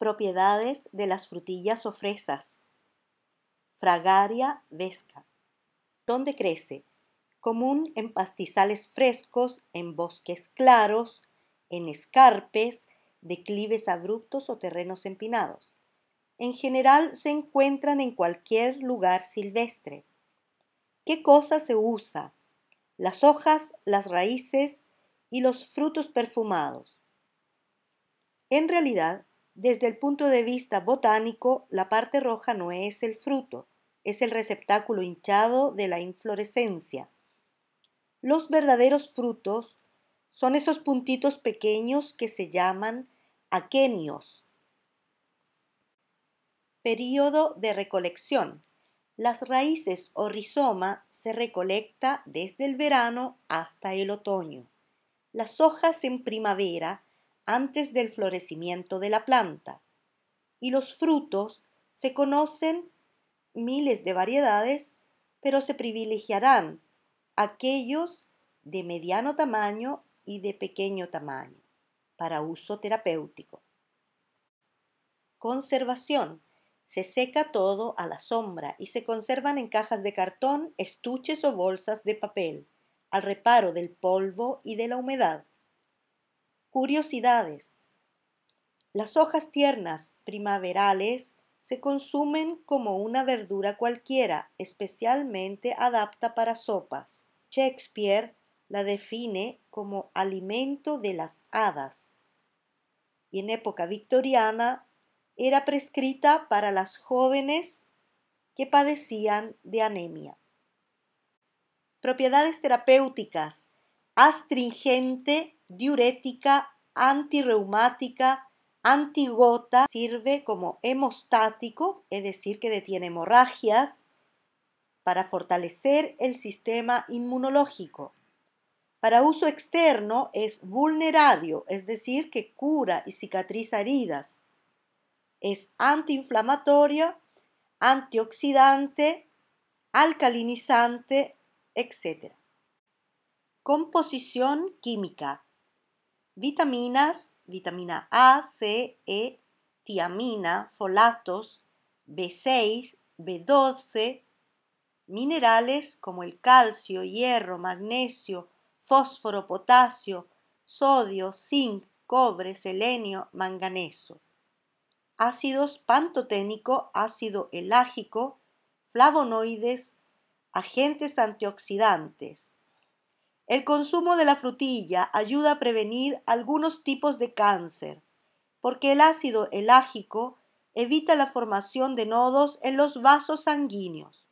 propiedades de las frutillas o fresas. Fragaria vesca. ¿Dónde crece? Común en pastizales frescos, en bosques claros, en escarpes, declives abruptos o terrenos empinados. En general se encuentran en cualquier lugar silvestre. ¿Qué cosa se usa? Las hojas, las raíces y los frutos perfumados. En realidad, desde el punto de vista botánico, la parte roja no es el fruto, es el receptáculo hinchado de la inflorescencia. Los verdaderos frutos son esos puntitos pequeños que se llaman aquenios. Período de recolección. Las raíces o rizoma se recolecta desde el verano hasta el otoño. Las hojas en primavera antes del florecimiento de la planta. Y los frutos se conocen miles de variedades, pero se privilegiarán aquellos de mediano tamaño y de pequeño tamaño para uso terapéutico. Conservación. Se seca todo a la sombra y se conservan en cajas de cartón, estuches o bolsas de papel, al reparo del polvo y de la humedad. Curiosidades. Las hojas tiernas primaverales se consumen como una verdura cualquiera, especialmente adapta para sopas. Shakespeare la define como alimento de las hadas y en época victoriana era prescrita para las jóvenes que padecían de anemia. Propiedades terapéuticas. Astringente diurética, antirreumática, antigota, sirve como hemostático, es decir, que detiene hemorragias, para fortalecer el sistema inmunológico. Para uso externo es vulnerario, es decir, que cura y cicatriza heridas. Es antiinflamatorio, antioxidante, alcalinizante, etc. Composición química vitaminas, vitamina A, C, E, tiamina, folatos, B6, B12, minerales como el calcio, hierro, magnesio, fósforo, potasio, sodio, zinc, cobre, selenio, manganeso. Ácidos pantoténico, ácido elágico, flavonoides, agentes antioxidantes. El consumo de la frutilla ayuda a prevenir algunos tipos de cáncer, porque el ácido elágico evita la formación de nodos en los vasos sanguíneos.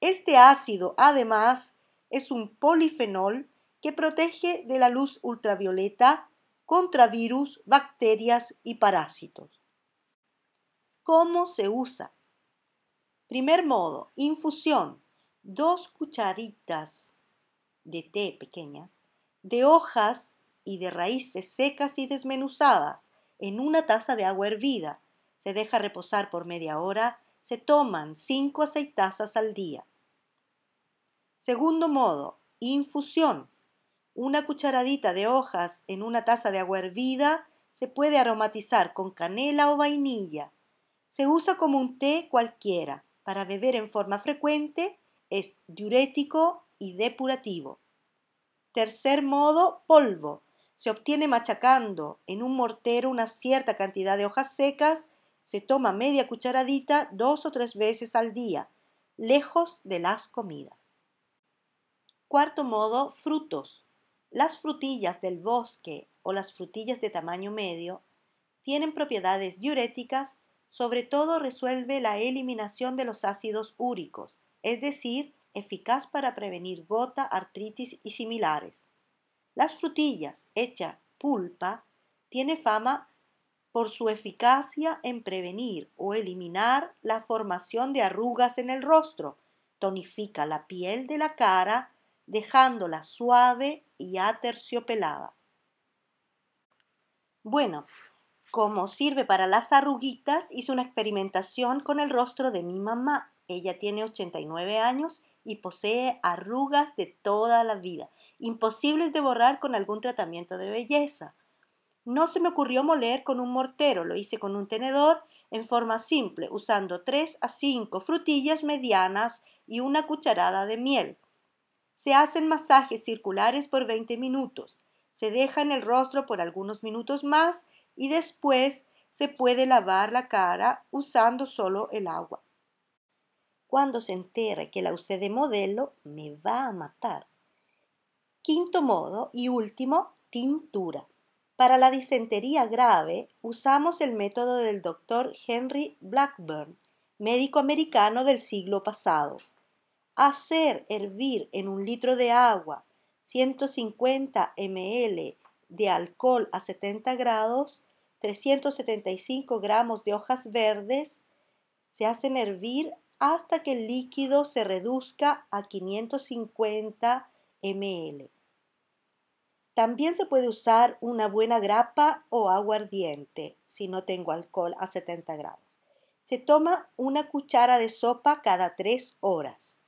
Este ácido, además, es un polifenol que protege de la luz ultravioleta contra virus, bacterias y parásitos. ¿Cómo se usa? Primer modo, infusión. Dos cucharitas de té pequeñas, de hojas y de raíces secas y desmenuzadas en una taza de agua hervida. Se deja reposar por media hora. Se toman 5 a 6 tazas al día. Segundo modo, infusión. Una cucharadita de hojas en una taza de agua hervida se puede aromatizar con canela o vainilla. Se usa como un té cualquiera. Para beber en forma frecuente es diurético y depurativo. Tercer modo, polvo. Se obtiene machacando en un mortero una cierta cantidad de hojas secas, se toma media cucharadita dos o tres veces al día, lejos de las comidas. Cuarto modo, frutos. Las frutillas del bosque o las frutillas de tamaño medio tienen propiedades diuréticas, sobre todo resuelve la eliminación de los ácidos úricos, es decir, eficaz para prevenir gota, artritis y similares. Las frutillas, hecha pulpa, tiene fama por su eficacia en prevenir o eliminar la formación de arrugas en el rostro. Tonifica la piel de la cara, dejándola suave y aterciopelada. Bueno, como sirve para las arruguitas, hice una experimentación con el rostro de mi mamá. Ella tiene 89 años y posee arrugas de toda la vida, imposibles de borrar con algún tratamiento de belleza. No se me ocurrió moler con un mortero, lo hice con un tenedor en forma simple, usando 3 a 5 frutillas medianas y una cucharada de miel. Se hacen masajes circulares por 20 minutos. Se deja en el rostro por algunos minutos más y después se puede lavar la cara usando solo el agua. Cuando se entere que la usé de modelo, me va a matar. Quinto modo y último, tintura. Para la disentería grave usamos el método del doctor Henry Blackburn, médico americano del siglo pasado. Hacer hervir en un litro de agua 150 ml de alcohol a 70 grados, 375 gramos de hojas verdes, se hacen hervir hasta que el líquido se reduzca a 550 ml. También se puede usar una buena grapa o ardiente, si no tengo alcohol a 70 grados. Se toma una cuchara de sopa cada 3 horas.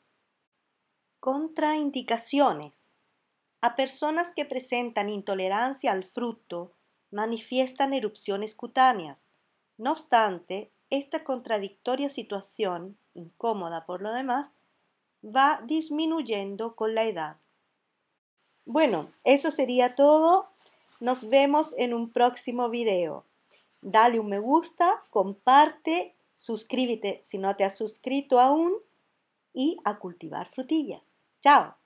Contraindicaciones. A personas que presentan intolerancia al fruto manifiestan erupciones cutáneas. No obstante, esta contradictoria situación incómoda por lo demás, va disminuyendo con la edad. Bueno, eso sería todo. Nos vemos en un próximo video. Dale un me gusta, comparte, suscríbete si no te has suscrito aún y a cultivar frutillas. ¡Chao!